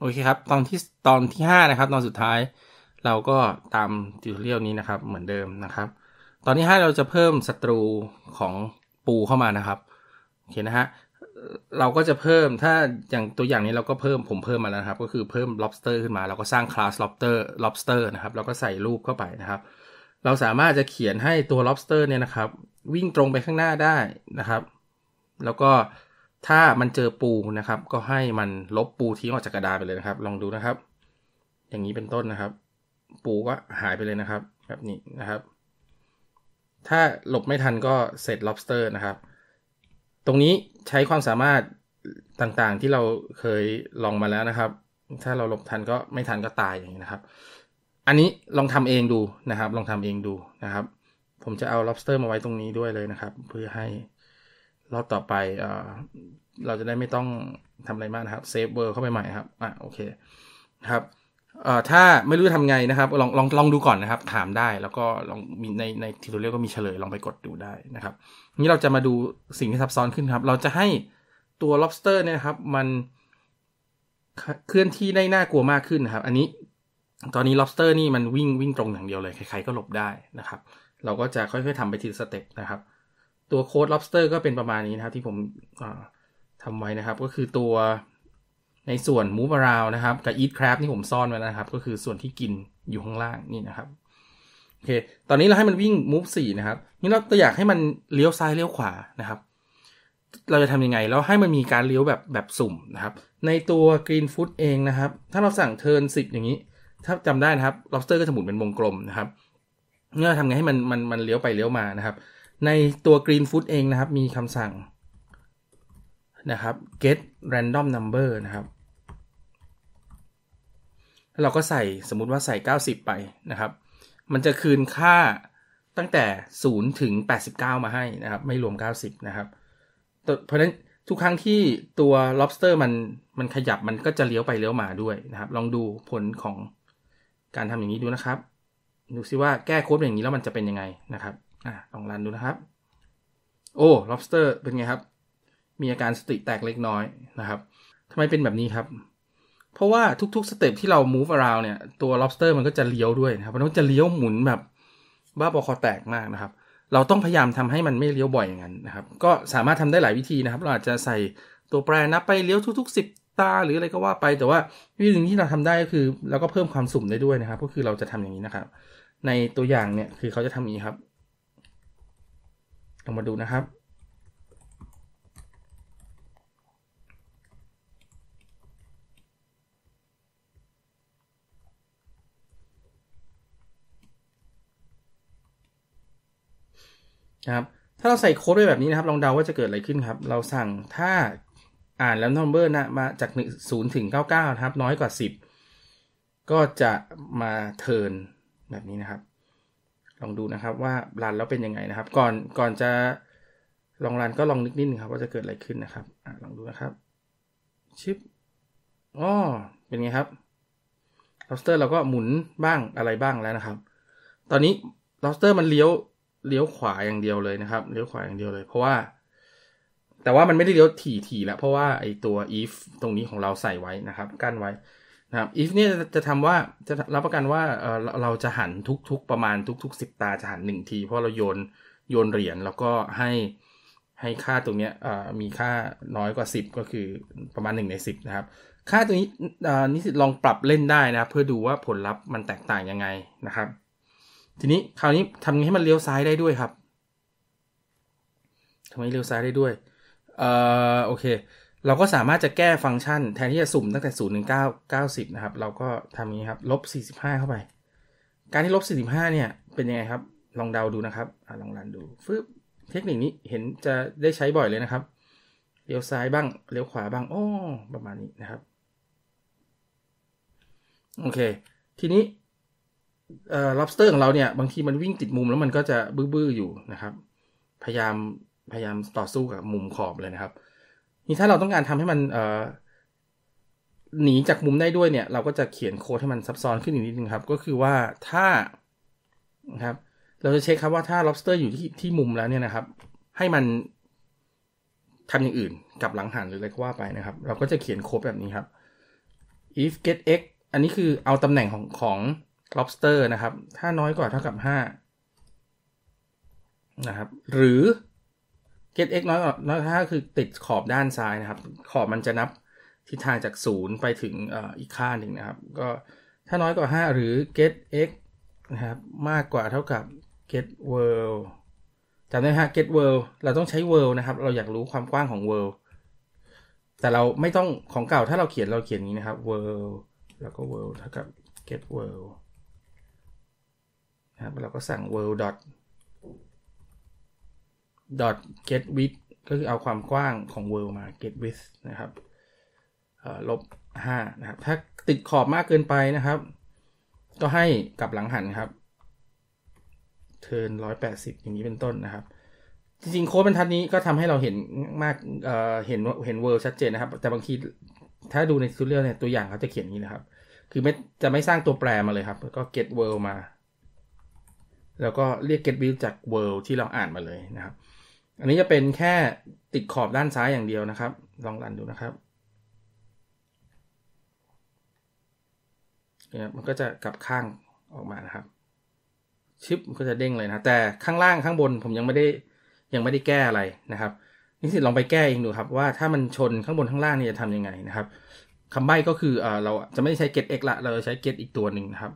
โอเคครับตอนที่ตอนที่5นะครับตอนสุดท้ายเราก็ตามติวเรียวนี้นะครับ เหมือนเดิมนะครับ ตอนที่ 5 เราจะเพิ่มศัตรูของปูเข้ามานะครับโอเคนะฮะเราก็จะเพิ่มถ้าอย่างตัวอย่างนี้เราก็เพิ่มผมเพิ่มมาแล้วครับ ก็คือเพิ่ม lobster ขึ้นมาเราก็สร้าง class lobster lobster นะครับเราก็ใส่รูปเข้าไปนะครับ เราสามารถจะเขียนให้ตัว lobster เนี่ยนะครับ วิ่งตรงไปข้างหน้าได้นะครับ แล้วก็ถ้ามันเจอปูนะครับ ก็ให้มันลบปูทิ้งออกจากกระดาษไปเลยนะครับ ลองดูนะครับ อย่างนี้เป็นต้นนะครับ ปูก็หายไปเลยนะครับ แบบนี้นะครับ ถ้าหลบไม่ทันก็เสร็จ lobster นะครับ ตรงนี้ใช้ความสามารถต่างๆที่เราเคยลองมาแล้วนะครับ ถ้าเราหลบทันก็ไม่ทันก็ตายอย่างนี้นะครับ อันนี้ลองทำเองดูนะครับ ลองทำเองดูนะครับ ผมจะเอา lobster มาไว้ตรงนี้ด้วยเลยนะครับ เพื่อให้รอบต่อไปเอเราจะได้ไม่ต้องทำอะไรมากนะครับเซฟเวอร์เข้าไปใหม่ครับอ่ะโอเคครับเอ่อถ้าไม่รู้ทํทำไงนะครับลองลองลองดูก่อนนะครับ ถามได้แล้วก็ลองมีในในทิวทเรียก็มีเฉลยลองไปกดดูได้นะครับนี่เราจะมาดูสิ่งที่ซับซ้อนขึ้นครับเราจะให้ตัว lobster เนี่ยครับมันเคลื่อนที่ได้น่ากลัวมากขึ้นนะครับ อันนี้ตอนนี้ lobster นี่มันวิ่งวิ่งตรงอย่างเดียวเลยใครๆก็หลบได้นะครับ เราก็จะค่อยๆทำไปทีละสเต็ปนะครับตัวโค้ด lobster ก็เป็นประมาณนี้นะครับ ที่ผมทำไว้นะครับ ก็คือตัวในส่วน move around นะครับกับ eat crab ที่ผมซ่อนไว้นะครับ ก็คือส่วนที่กินอยู่ข้างล่างนี่นะครับโอเค ตอนนี้เราให้มันวิ่ง move 4 นะครับนี่เราตัวอยากให้มันเลี้ยวซ้ายเลี้ยวขวานะครับ เราจะทำยังไง เราให้มันมีการเลี้ยวแบบแบบสุ่มนะครับ ในตัว green food เองนะครับ ถ้าเราสั่ง turn 10 อย่างนี้ ถ้าจำได้นะครับ lobster ก็จะหมุนเป็นวงกลมนะครับเนี่ยทำไงให้มันมันมันเลี้ยวไปเลี้ยวมานะครับในตัว Green Food เองนะครับ มีคำสั่งนะครับ get random number นะครับ เราก็ใส่สมมุติว่าใส่ 90 ไปนะครับ มันจะคืนค่าตั้งแต่ 0 ถึง 89 มาให้นะครับ ไม่รวม 90 นะครับ เพราะฉะนั้นทุกครั้งที่ตัว lobster มันมันขยับ มันก็จะเลี้ยวไปเลี้ยวมาด้วยนะครับ ลองดูผลของการทำอย่างนี้ดูนะครับ ดูซิว่าแก้โค้ดอย่างนี้แล้วมันจะเป็นยังไงนะครับ่ะลองรันดูนะครับ โอ้ lobster เป็นไงครับ มีอาการสติแตกเล็กน้อยนะครับทำไมเป็นแบบนี้ครับ เพราะว่าทุก ๆ สเต็ปที่เรา move around เนี่ยตัว lobster มันก็จะเลี้ยวด้วยนะครับมันก็จะเลี้ยวหมุนแบบบ้าบอคอแตกมากนะครับ เราต้องพยายามทำให้มันไม่เลี้ยวบ่อยอย่างนั้นนะครับ ก็สามารถทำได้หลายวิธีนะครับ เราอาจจะใส่ตัวแปรนับไป เลี้ยวทุกๆ10ตาหรืออะไรก็ว่าไป แต่ว่าวิธีหนึ่งที่เราทำได้ก็คือ เราก็เพิ่มความสุ่มได้ด้วยนะครับ ก็คือเราจะทำอย่างนี้นะครับ ในตัวอย่างเนี่ยคือเขาจะทำอย่างนี้ครับลรามาดูนะครับนะครับ ถ้าเราใส่โค้ดไปแบบนี้นะครับ ลองเดาว่าจะเกิดอะไรขึ้นครับ เราสั่งถ้าอ่านแล้วนัมเบอร์นะมาจาก 0 ถึง 99นะครับ น้อยกว่า 10 ก็จะมาเทิร์นแบบนี้นะครับลองดูนะครับว่ารันแล้วเป็นยังไงนะครับ ก่อนก่อนจะลองรันก็ลองนึกนิดนึงครับว่าจะเกิดอะไรขึ้นนะครับอลองดูนะครับชิปอ๋อเป็นไงครับลอสเตอร์ เราก็หมุนบ้างอะไรบ้างแล้วนะครับ ตอนนี้ลอสเตอร์มันเลี้ยวเลี้ยวขวาอย่างเดียวเลยนะครับเลี้ยวขวาอย่างเดียวเลย เพราะว่าแต่ว่ามันไม่ได้เลี้ยวถี่ๆแล้วเพราะว่าไอตัว if ตรงนี้ของเราใส่ไว้นะครับกั้นไว้นะครับ if เนี่ยจะทำว่าจะรับประกันว่าเราจะหันทุกๆ ประมาณทุกๆสิบตาจะหันหนึ่งที เพราะเราโยนโยนเหรียญแล้วก็ให้ให้ค่าตรงเนี้ยมีค่าน้อยกว่า10ก็คือประมาณ1ใน10นะครับ ค่าตัวนี้นิสิตลองปรับเล่นได้นะ เพื่อดูว่าผลลัพธ์มันแตกต่างยังไงนะครับ ทีนี้คราวนี้ทำให้มันเลี้ยวซ้ายได้ด้วยครับทำไมเลี้ยวซ้ายได้ด้วย เอ่อโอเคเราก็สามารถจะแก้ฟังก์ชันแทนที่จะสุ่มตั้งแต่0ูนย์หนึ่งเก้าเก้าสิบนะครับ เราก็ทำนี้ครับ ลบสี่สิบห้าเข้าไป การที่ลบสี่สิบห้าเนี่ยเป็นยังไงครับ ลองเดาดูนะครับอลองรันดู ฟึบเทคนิคนี้เห็นจะได้ใช้บ่อยเลยนะครับเลี้ยวซ้ายบ้างเลี้ยวขวาบ้างโอ้ประมาณนี้นะครับ โอเค ทีนี้ล็อบสเตอร์ของเราเนี่ยบางทีมันวิ่งติดมุมแล้วมันก็จะบื้อๆอยู่นะครับ พยายามพยายามต่อสู้กับมุมขอบเลยนะครับนี่ถ้าเราต้องการทำให้มันเอหนีจากมุมได้ด้วยเนี่ย เราก็จะเขียนโค้ดให้มันซับซ้อนขึ้นอีกนิดนึงครับก็คือว่าถ้า นะครับ เราจะเช็คครับว่าถ้า lobster อยู่ที่ที่มุมแล้วเนี่ยนะครับ ให้มันทำอย่างอื่นกับหลังหันหรืออะไรก็ว่าไปนะครับ เราก็จะเขียนโค้ดแบบนี้ครับ if get x อันนี้คือเอาตำแหน่งของของ lobster นะครับ ถ้าน้อยกว่าเท่ากับ5นะครับหรือเก t x น้อยกว่าน้อยกว่าห้าคือติดขอบด้านซ้ายนะครับ ขอบมันจะนับทิศทางจากศูนย์ไปถึงอีกค่าหนึ่งนะครับก็ถ้าน้อยกว่า 5 หรือเก t x นะครับมากกว่าเท่ากับก e เ world จำได้ฮะก e เ world เราต้องใช้ world นะครับ เราอยากรู้ความกว้างของ world แต่เราไม่ต้องของเก่าถ้าเราเขียนเราเขียนนี้นะครับ world แล้วก็ world เท่ากับ get world นะครับเราก็สั่ง world ดอท dot get width ก็คือเอาความกว้างของ world มา get width นะครับลบ 5 นะครับ ถ้าติดขอบมากเกินไปนะครับ ก็ให้กลับหลังหันครับเทิร์นร้อยอย่างนี้เป็นต้นนะครับ จริงๆโค้ดบรรทัดนี้ก็ทำให้เราเห็นมากเเห็นเห็น world ชัดเจนนะครับ แต่บางทีถ้าดูในซูเรียลเนี่ยตัวอย่างเขาจะเขียนนี้นะครับ คือไม่จะไม่สร้างตัวแปรมาเลยครับ ก็ get world มา แล้วก็เรียก get view จาก world ที่เราอ่านมาเลยนะครับอันนี้จะเป็นแค่ติดขอบด้านซ้ายอย่างเดียวนะครับ ลองรันดูนะครับเนี่ยมันก็จะกลับข้างออกมานะครับชิปมันก็จะเด้งเลยนะแต่ข้างล่างข้างบนผมยังไม่ได้ยังไม่ได้แก้อะไรนะครับน่สิลองไปแก้เองดูครับ ว่าถ้ามันชนข้างบนข้างล่างนี่จะทำยังไงนะครับคำใบ้ก็คือเราจะไม่ใช้ get x ละ เราจะใช้ get อีกตัวหนึ่งนะครับ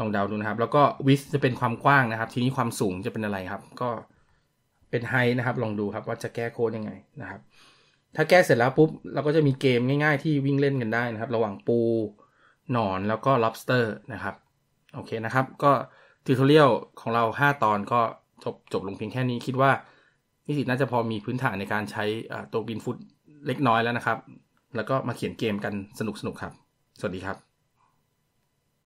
ลองเดาดูนะครับ แล้วก็ width จะเป็นความกว้างนะครับ ทีนี้ความสูงจะเป็นอะไรครับก็เป็นไฮนะครับ ลองดูครับว่าจะแก้โค้ดยังไงนะครับ ถ้าแก้เสร็จแล้วปุ๊บ เราก็จะมีเกมง่ายๆที่วิ่งเล่นกันได้นะครับ ระหว่างปู หนอนแล้วก็ล็อบสเตอร์นะครับ โอเคนะครับ ก็ทิวทอเรียลของเรา 5 ตอนก็จบจบลงเพียงแค่นี้คิดว่า นิสิตน่าจะพอมีพื้นฐานในการใช้ตัวบินฟุตเล็กน้อยแล้วนะครับ แล้วก็มาเขียนเกมกันสนุกๆครับ สวัสดีครับ